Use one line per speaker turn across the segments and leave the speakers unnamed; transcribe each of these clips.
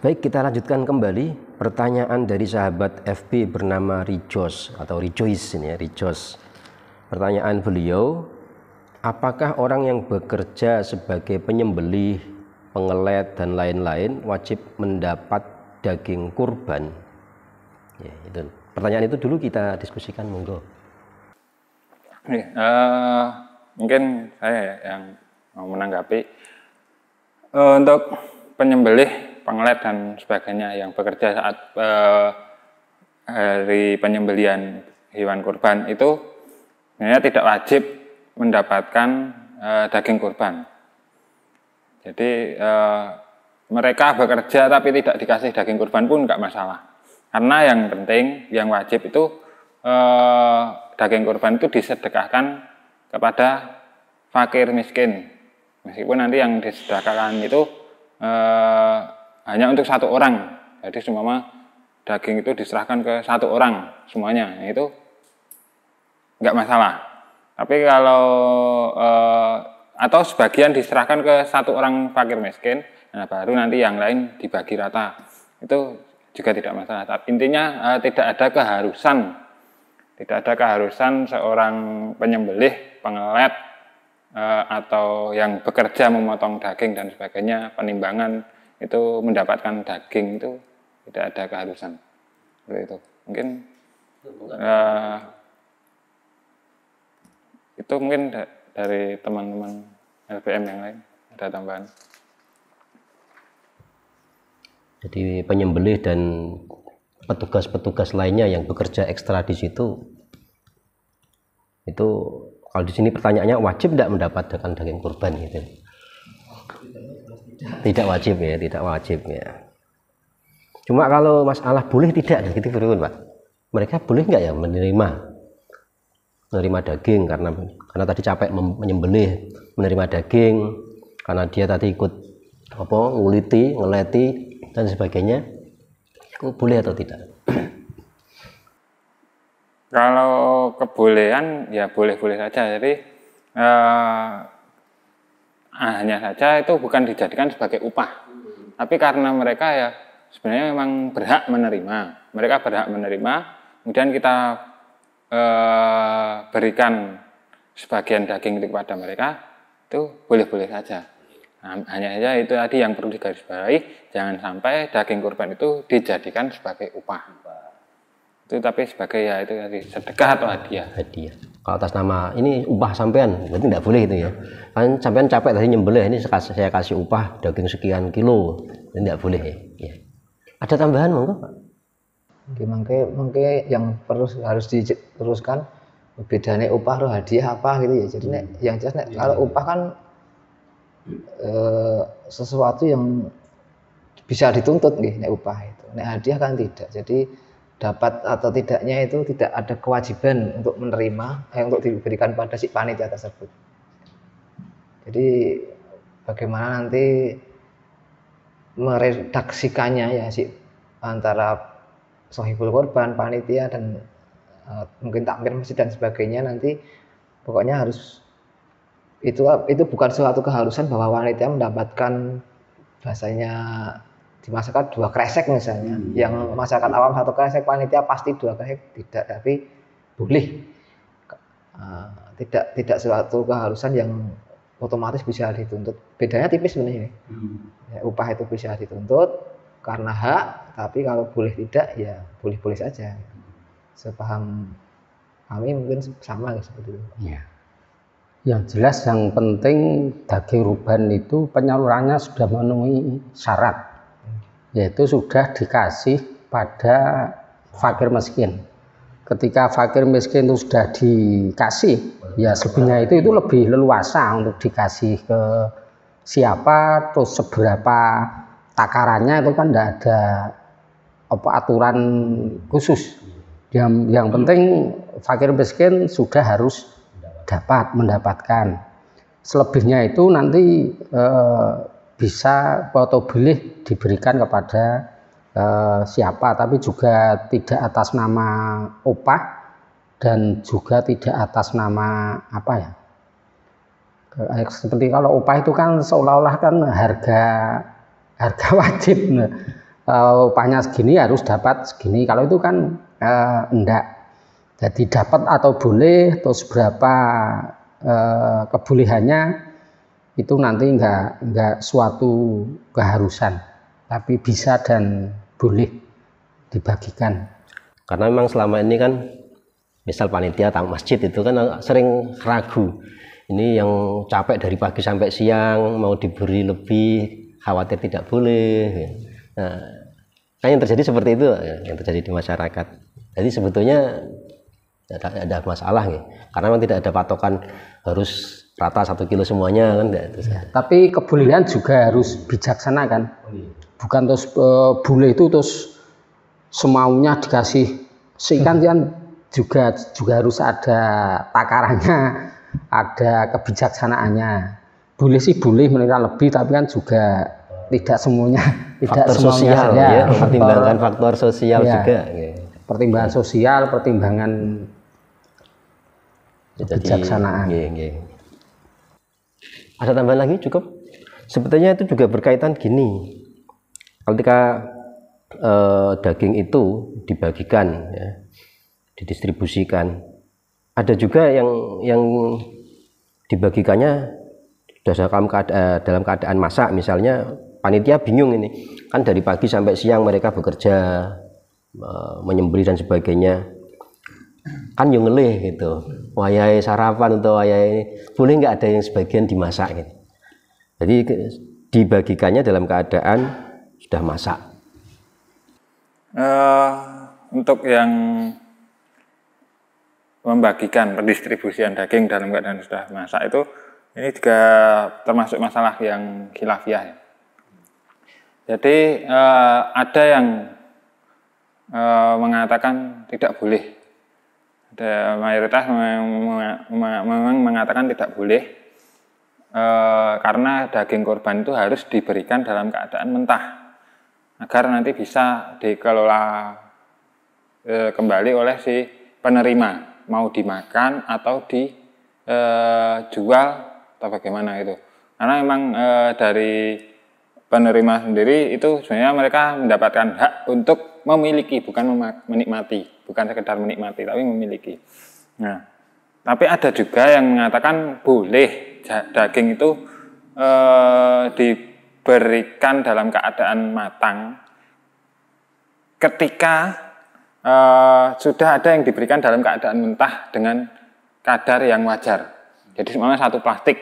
Baik, kita lanjutkan kembali pertanyaan dari sahabat FB bernama Rijos atau Rejoice ini ya, Rijos. Pertanyaan beliau, apakah orang yang bekerja sebagai penyembelih, pengelet dan lain-lain wajib mendapat daging kurban? Ya, itu. Pertanyaan itu dulu kita diskusikan, monggo.
Uh, mungkin saya yang mau menanggapi uh, untuk penyembelih pengelet dan sebagainya yang bekerja saat eh, hari penyembelian hewan kurban itu sebenarnya tidak wajib mendapatkan eh, daging kurban. Jadi eh, mereka bekerja tapi tidak dikasih daging kurban pun nggak masalah. Karena yang penting, yang wajib itu eh, daging kurban itu disedekahkan kepada fakir miskin. Meskipun nanti yang disedekahkan itu eh, hanya untuk satu orang. Jadi semua daging itu diserahkan ke satu orang semuanya. Itu nggak masalah. Tapi kalau eh, atau sebagian diserahkan ke satu orang fakir miskin, nah baru nanti yang lain dibagi rata. Itu juga tidak masalah. Tapi intinya eh, tidak ada keharusan, tidak ada keharusan seorang penyembelih, pengelet eh, atau yang bekerja memotong daging dan sebagainya, penimbangan itu mendapatkan daging itu tidak ada keharusan seperti itu mungkin uh, itu mungkin da dari teman-teman LPM yang lain ada tambahan
jadi penyembelih dan petugas-petugas lainnya yang bekerja ekstra di situ itu kalau di sini pertanyaannya wajib tidak mendapatkan daging kurban gitu tidak wajib ya tidak wajib ya cuma kalau masalah boleh tidak gitu berikut pak mereka boleh nggak ya menerima menerima daging karena karena tadi capek menyembelih menerima daging karena dia tadi ikut apa nguliti ngeleti dan sebagainya boleh atau tidak
kalau kebolehan ya boleh-boleh saja jadi eh, Nah, hanya saja itu bukan dijadikan sebagai upah. Tapi karena mereka ya sebenarnya memang berhak menerima. Mereka berhak menerima, kemudian kita eh, berikan sebagian daging itu kepada mereka, itu boleh-boleh saja. Nah, hanya saja itu tadi yang perlu digarisbawahi, jangan sampai daging kurban itu dijadikan sebagai upah. Itu tapi sebagai ya itu tadi sedekah atau hadiah. Hadiah
kalau atas nama ini upah sampean berarti tidak boleh itu ya kan sampean capek tadi nyembelih ini saya kasih upah daging sekian kilo ini tidak boleh ya iya.
ada tambahan monggo pak Oke, mungkin yang perlu harus diteruskan bedanya upah atau hadiah apa gitu ya. Jadi hmm. yang jelas nek, kalau iya. upah kan e, sesuatu yang bisa dituntut nih nek upah itu. Nek hadiah kan tidak. Jadi dapat atau tidaknya itu tidak ada kewajiban untuk menerima eh, untuk diberikan pada si panitia tersebut. Jadi bagaimana nanti meredaksikannya ya si antara sohibul korban, panitia dan uh, mungkin takmir masjid dan sebagainya nanti pokoknya harus itu itu bukan suatu keharusan bahwa wanita mendapatkan bahasanya di masyarakat dua kresek misalnya hmm. yang masyarakat awam satu kresek panitia pasti dua kresek tidak tapi boleh eh, tidak tidak suatu keharusan yang otomatis bisa dituntut bedanya tipis sebenarnya hmm. ya, upah itu bisa dituntut karena hak tapi kalau boleh tidak ya boleh-boleh saja sepaham kami mungkin sama ya seperti itu ya.
yang jelas yang penting daging ruban itu penyalurannya sudah memenuhi syarat yaitu sudah dikasih pada fakir miskin. Ketika fakir miskin itu sudah dikasih, ya sebenarnya itu itu lebih leluasa untuk dikasih ke siapa, terus seberapa takarannya itu kan tidak ada apa aturan khusus. Yang, yang penting fakir miskin sudah harus dapat mendapatkan. Selebihnya itu nanti eh, bisa foto boleh diberikan kepada eh, siapa tapi juga tidak atas nama opah dan juga tidak atas nama apa ya seperti kalau upah itu kan seolah-olah kan harga harga wajib uh, upahnya segini harus dapat segini kalau itu kan uh, enggak jadi dapat atau boleh terus berapa uh, kebolehannya itu nanti enggak nggak suatu keharusan, tapi bisa dan boleh dibagikan.
Karena memang selama ini kan misal panitia tang masjid itu kan eh, sering ragu. Ini yang capek dari pagi sampai siang mau diberi lebih khawatir tidak boleh. Nah, kan yang terjadi seperti itu ya, yang terjadi di masyarakat jadi sebetulnya ada, ada masalah nih ya. karena memang tidak ada patokan harus rata satu kilo semuanya kan gitu ya, tapi kebulian
juga harus bijaksana kan bukan terus e, bule itu terus semaunya dikasih seikan kan juga juga harus ada takarannya ada kebijaksanaannya boleh sih boleh mereka lebih tapi kan juga tidak semuanya tidak faktor semuanya sosial ya pertimbangan
faktor, sosial
iya. ya, juga pertimbangan sosial pertimbangan
Jadi, kebijaksanaan ya, ya. Ada tambahan lagi? Cukup? Sebetulnya itu juga berkaitan gini. Ketika eh, daging itu dibagikan, ya, didistribusikan, ada juga yang yang dibagikannya dalam keadaan, dalam keadaan masak misalnya panitia bingung ini kan dari pagi sampai siang mereka bekerja eh, menyembelih dan sebagainya kan yang ngelih gitu wayai sarapan atau wayai boleh nggak ada yang sebagian dimasak gitu jadi dibagikannya dalam keadaan sudah masak
uh, untuk yang membagikan pendistribusian daging dalam keadaan sudah masak itu ini juga termasuk masalah yang khilafiyah ya. jadi uh, ada yang uh, mengatakan tidak boleh ada mayoritas memang mengatakan tidak boleh e, karena daging korban itu harus diberikan dalam keadaan mentah agar nanti bisa dikelola e, kembali oleh si penerima mau dimakan atau dijual eh, atau bagaimana itu karena memang e, dari penerima sendiri itu sebenarnya mereka mendapatkan hak untuk memiliki bukan menikmati bukan sekedar menikmati tapi memiliki. Nah, tapi ada juga yang mengatakan boleh daging itu e, diberikan dalam keadaan matang ketika e, sudah ada yang diberikan dalam keadaan mentah dengan kadar yang wajar. Jadi semuanya satu plastik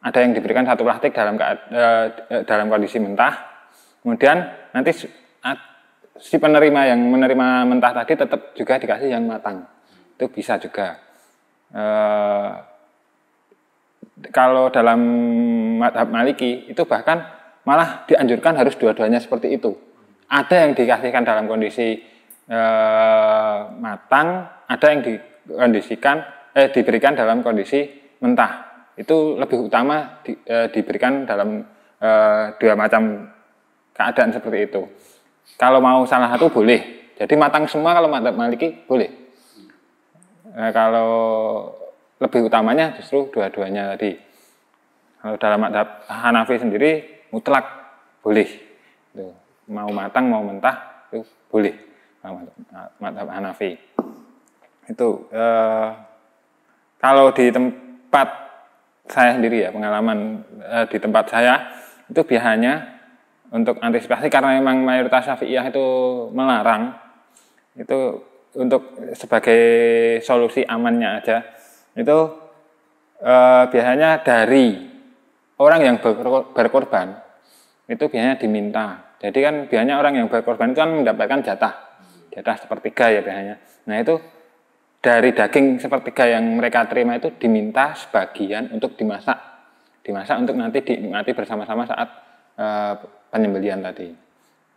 ada yang diberikan satu plastik dalam e, dalam kondisi mentah, kemudian nanti si penerima yang menerima mentah tadi tetap juga dikasih yang matang. Itu bisa juga. E, kalau dalam madhab maliki itu bahkan malah dianjurkan harus dua-duanya seperti itu. Ada yang dikasihkan dalam kondisi e, matang, ada yang dikondisikan eh diberikan dalam kondisi mentah. Itu lebih utama di, e, diberikan dalam e, dua macam keadaan seperti itu. Kalau mau salah satu boleh. Jadi matang semua kalau madhab maliki boleh. Nah, kalau lebih utamanya justru dua-duanya tadi. Kalau dalam madhab Hanafi sendiri mutlak boleh. Tuh. Mau matang mau mentah itu boleh. Madhab Hanafi itu eh, kalau di tempat saya sendiri ya pengalaman eh, di tempat saya itu biasanya untuk antisipasi karena memang mayoritas Syafi'iyah itu melarang itu untuk sebagai solusi amannya aja itu e, biasanya dari orang yang berkorban itu biasanya diminta jadi kan biasanya orang yang berkorban itu kan mendapatkan jatah jatah sepertiga ya biasanya nah itu dari daging sepertiga yang mereka terima itu diminta sebagian untuk dimasak dimasak untuk nanti dinikmati bersama-sama saat Eh, penyembelian tadi.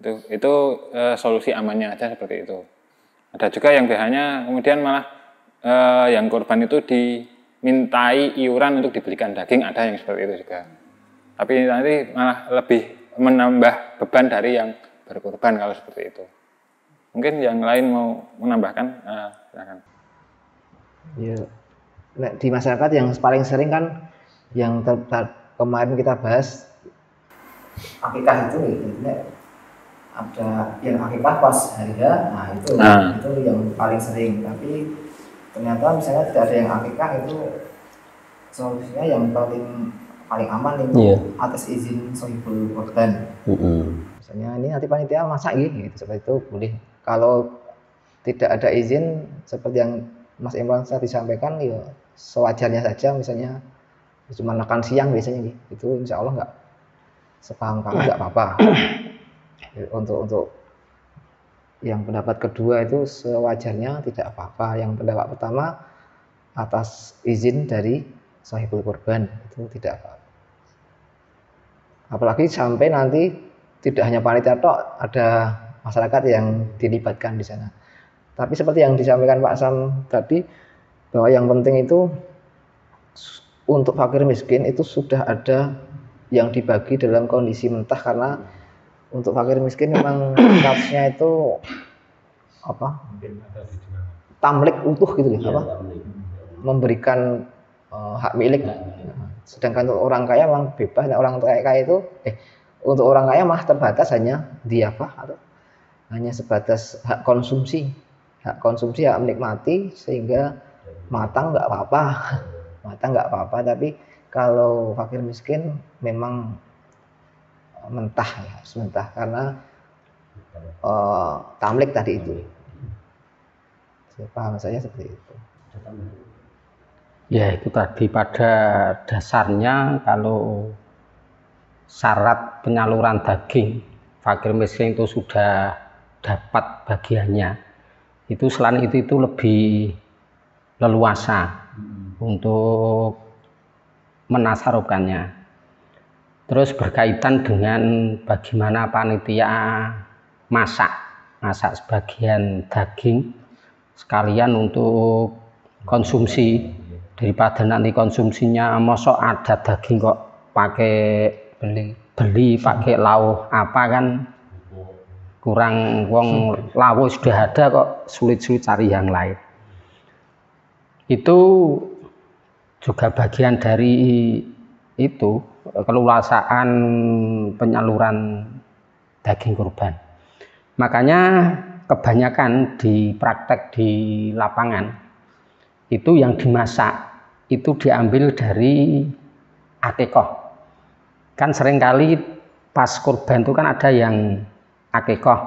Itu, itu e, solusi amannya aja seperti itu. Ada juga yang biasanya kemudian malah e, yang korban itu dimintai iuran untuk dibelikan daging, ada yang seperti itu juga. Tapi nanti malah lebih menambah beban dari yang berkorban kalau seperti itu. Mungkin yang lain mau menambahkan, e, silakan.
Ya, di masyarakat yang paling sering kan yang kemarin kita bahas akikah itu intinya ada yang akikah pas hari nah itu nah. itu yang paling sering. Tapi ternyata misalnya tidak ada yang akikah itu solusinya yang paling paling aman itu yeah. atas izin sohibul korban. Mm -hmm. Misalnya ini nanti panitia masak gitu, seperti itu boleh. Kalau tidak ada izin seperti yang Mas Imran saya disampaikan, ya sewajarnya saja misalnya cuma makan siang biasanya gitu, insya Allah nggak sepaham kamu eh. nggak apa-apa ya, untuk untuk yang pendapat kedua itu sewajarnya tidak apa-apa yang pendapat pertama atas izin dari sahibul korban itu tidak apa, -apa. apalagi sampai nanti tidak hanya panitia tok ada masyarakat yang dilibatkan di sana tapi seperti yang disampaikan Pak Sam tadi bahwa yang penting itu untuk fakir miskin itu sudah ada yang dibagi dalam kondisi mentah karena untuk fakir miskin memang kapsnya itu apa tamlik utuh gitu ya, iya, apa memberikan uh, hak milik sedangkan untuk orang kaya memang bebas nah, orang kaya, kaya itu eh untuk orang kaya mah terbatas hanya apa? atau hanya sebatas hak konsumsi hak konsumsi hak menikmati sehingga iya. matang nggak apa-apa matang nggak apa-apa tapi kalau fakir miskin memang eh, mentah ya harus mentah karena uh, tamlik tadi itu paham saya seperti itu
ya itu tadi pada dasarnya kalau syarat penyaluran daging fakir miskin itu sudah dapat bagiannya itu selain itu itu lebih leluasa hmm. untuk menasarukannya. Terus berkaitan dengan bagaimana panitia masak, masak sebagian daging sekalian untuk konsumsi daripada nanti konsumsinya mosok ada daging kok pakai beli beli pakai lauh apa kan kurang wong lauh sudah ada kok sulit-sulit cari yang lain itu juga bagian dari itu keluasaan penyaluran daging kurban. Makanya kebanyakan di praktek di lapangan itu yang dimasak itu diambil dari akekoh. Kan seringkali pas kurban itu kan ada yang akekoh.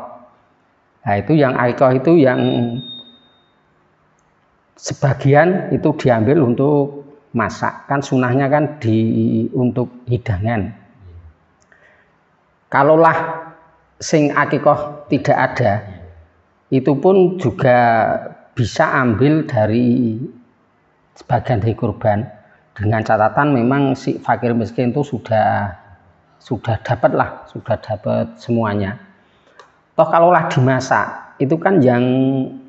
Nah itu yang akekoh itu yang sebagian itu diambil untuk masak kan sunahnya kan di untuk hidangan kalaulah sing akikoh tidak ada itu pun juga bisa ambil dari sebagian dari kurban dengan catatan memang si fakir miskin itu sudah sudah dapat lah sudah dapat semuanya toh kalaulah dimasak itu kan yang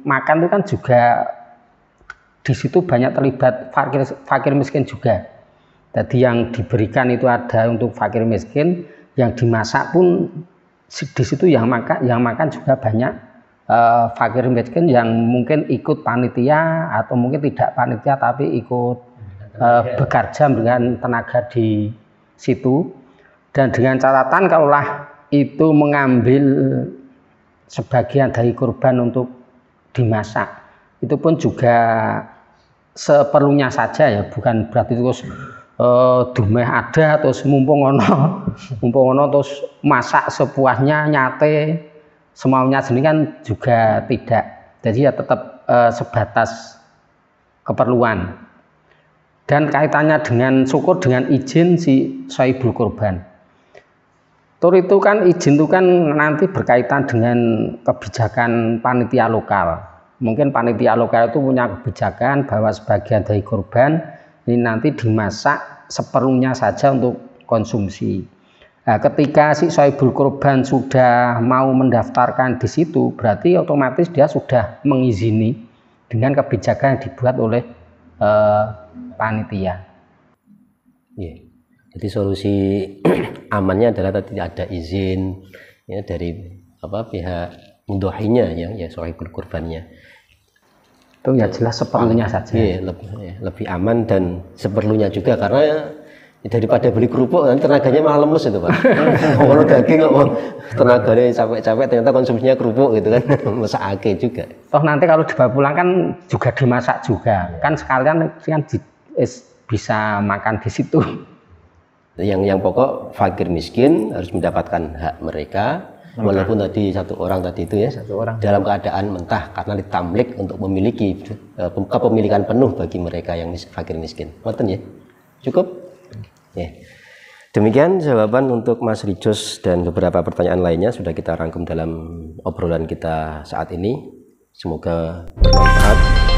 makan itu kan juga di situ banyak terlibat fakir, fakir miskin juga. Jadi yang diberikan itu ada untuk fakir miskin, yang dimasak pun di situ yang makan yang makan juga banyak eh, fakir miskin yang mungkin ikut panitia atau mungkin tidak panitia tapi ikut eh, bekerja dengan tenaga di situ dan dengan catatan kalaulah itu mengambil sebagian dari kurban untuk dimasak itu pun juga seperlunya saja ya, bukan berarti terus eh, dumeh ada terus mumpung ono mumpung ono terus masak sepuasnya nyate semaunya sendiri kan juga tidak. Jadi ya tetap eh, sebatas keperluan. Dan kaitannya dengan syukur dengan izin si soibul kurban. Tur itu kan izin itu kan nanti berkaitan dengan kebijakan panitia lokal mungkin panitia lokal itu punya kebijakan bahwa sebagian dari kurban ini nanti dimasak seperlunya saja untuk konsumsi. Nah, ketika si soibul kurban sudah mau mendaftarkan di situ, berarti otomatis dia sudah mengizini dengan kebijakan yang dibuat oleh eh, panitia.
Yeah. Jadi solusi amannya adalah tidak ada izin ya, dari apa pihak mudohinya ya, ya soibul kurbannya itu ya jelas seperlunya ah, saja iya, lebih, iya, lebih aman dan seperlunya juga karena daripada beli kerupuk nanti tenaganya malah lemes itu pak oh, kalau daging ngomong oh, tenaganya capek-capek ternyata konsumsinya kerupuk gitu kan masak ake juga
toh nanti kalau dibawa pulang kan juga dimasak juga ya. kan sekalian kan di,
is, bisa makan di situ yang yang pokok fakir miskin harus mendapatkan hak mereka mentah. walaupun tadi satu orang tadi itu ya satu orang dalam keadaan mentah karena ditamlik untuk memiliki eh, kepemilikan penuh bagi mereka yang mis fakir miskin. Maten ya. Cukup? Ya. Demikian jawaban untuk Mas Rijus dan beberapa pertanyaan lainnya sudah kita rangkum dalam obrolan kita saat ini. Semoga bermanfaat.